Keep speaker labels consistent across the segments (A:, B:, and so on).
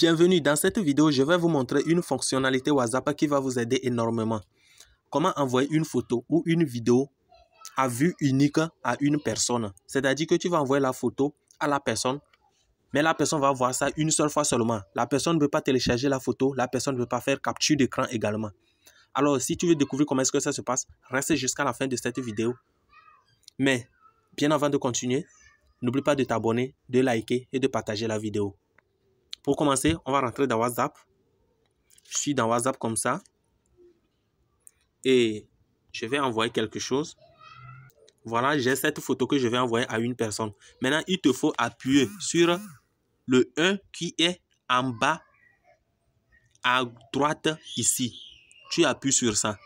A: Bienvenue, dans cette vidéo, je vais vous montrer une fonctionnalité WhatsApp qui va vous aider énormément. Comment envoyer une photo ou une vidéo à vue unique à une personne. C'est-à-dire que tu vas envoyer la photo à la personne, mais la personne va voir ça une seule fois seulement. La personne ne peut pas télécharger la photo, la personne ne peut pas faire capture d'écran également. Alors, si tu veux découvrir comment est-ce que ça se passe, reste jusqu'à la fin de cette vidéo. Mais, bien avant de continuer, n'oublie pas de t'abonner, de liker et de partager la vidéo. Pour commencer, on va rentrer dans WhatsApp. Je suis dans WhatsApp comme ça. Et je vais envoyer quelque chose. Voilà, j'ai cette photo que je vais envoyer à une personne. Maintenant, il te faut appuyer sur le 1 qui est en bas à droite ici. Tu appuies sur ça.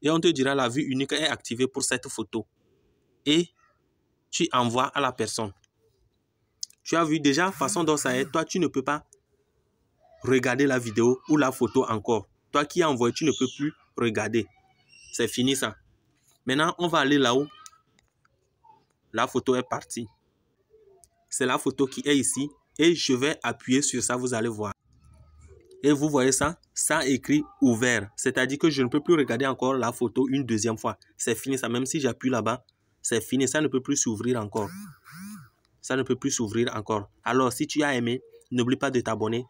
A: Et on te dira la vue unique est activée pour cette photo. Et tu envoies à la personne. Tu as vu déjà façon dont ça est. Toi, tu ne peux pas regarder la vidéo ou la photo encore. Toi qui as envoyé, tu ne peux plus regarder. C'est fini ça. Maintenant, on va aller là-haut. La photo est partie. C'est la photo qui est ici. Et je vais appuyer sur ça, vous allez voir. Et vous voyez ça Ça écrit ouvert. C'est-à-dire que je ne peux plus regarder encore la photo une deuxième fois. C'est fini ça. Même si j'appuie là-bas, c'est fini. Ça ne peut plus s'ouvrir encore ça ne peut plus s'ouvrir encore. Alors si tu as aimé, n'oublie pas de t'abonner.